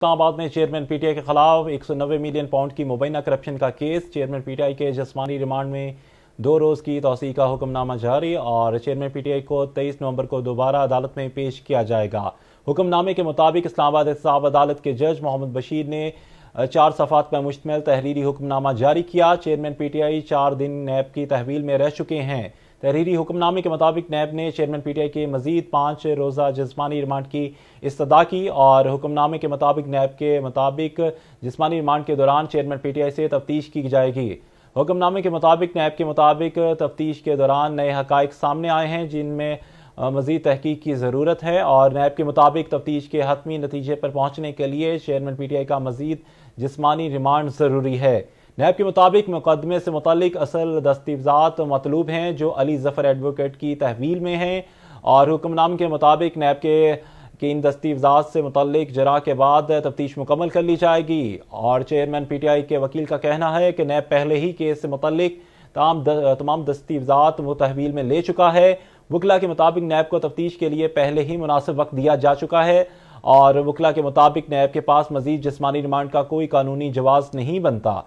इस्लामाबाद तो में chairman PTI के खिलाफ 190 मिलियन पाउंड की मुबैना करप्शन का केस चेयरमैन पीटीआई के जस्मानी रिमांड में दो रोज़ की तोसी का हुक्मनामा जारी और चेयरमैन पीटीआई को 23 नवंबर को दोबारा अदालत में पेश किया जाएगा हुक्मनामे के मुताबिक इस्लामाबाद साहब अदालत के जज मोहम्मद बशीर ने चार सफात पर मुश्तमल तहरीरी हुक्मनामा जारी किया चेयरमैन आई चार दिन नैब की तहवील में रह चुके हैं तहरीरी हुक्मनामे के मुताबिक नैब ने चेयरमैन पी टी आई के मजीद पाँच रोज़ा जिसमानी रिमांड की इस्तः की और हुक्मनामे के मुताबिक नैब के मुताबिक जिसमानी रिमांड के दौरान चेयरमैन पी टी आई से तफ्तीश की जाएगी हुक्मनामे के मुताबिक नैब के मुताबिक तफ्तीश के दौरान नए हक़ सामने आए हैं जिनमें मजीद तहकीक की ज़रूरत है और नैब के मुताबिक तफ्तीश के हतमी नतीजे पर पहुँचने के लिए चेयरमैन पी टी आई का मजीद जिसमानी रिमांड ज़रूरी है नैब के मुताबिक मुकदमे से मुतलिक असल दस्तीवजात मतलूब हैं जो अली जफर एडवोकेट की तहवील में हैं और हुक्मनाम के मुताबिक नैब के कि इन दस्तीवजात से मुतलिक जरा के बाद तफ्तीश मुकम्मल कर ली जाएगी और चेयरमैन पी टी आई के वकील का कहना है कि नैब पहले ही केस से मुतलिक तमाम तमाम दस्तीवजात वो तहवील में ले चुका है वकला के मुताबिक नैब को तफ्तीश के लिए पहले ही मुनासिब वक्त दिया जा चुका है और वकला के मुताबिक नैब के पास मजीद जिसमानी रिमांड का कोई कानूनी जवाब नहीं बनता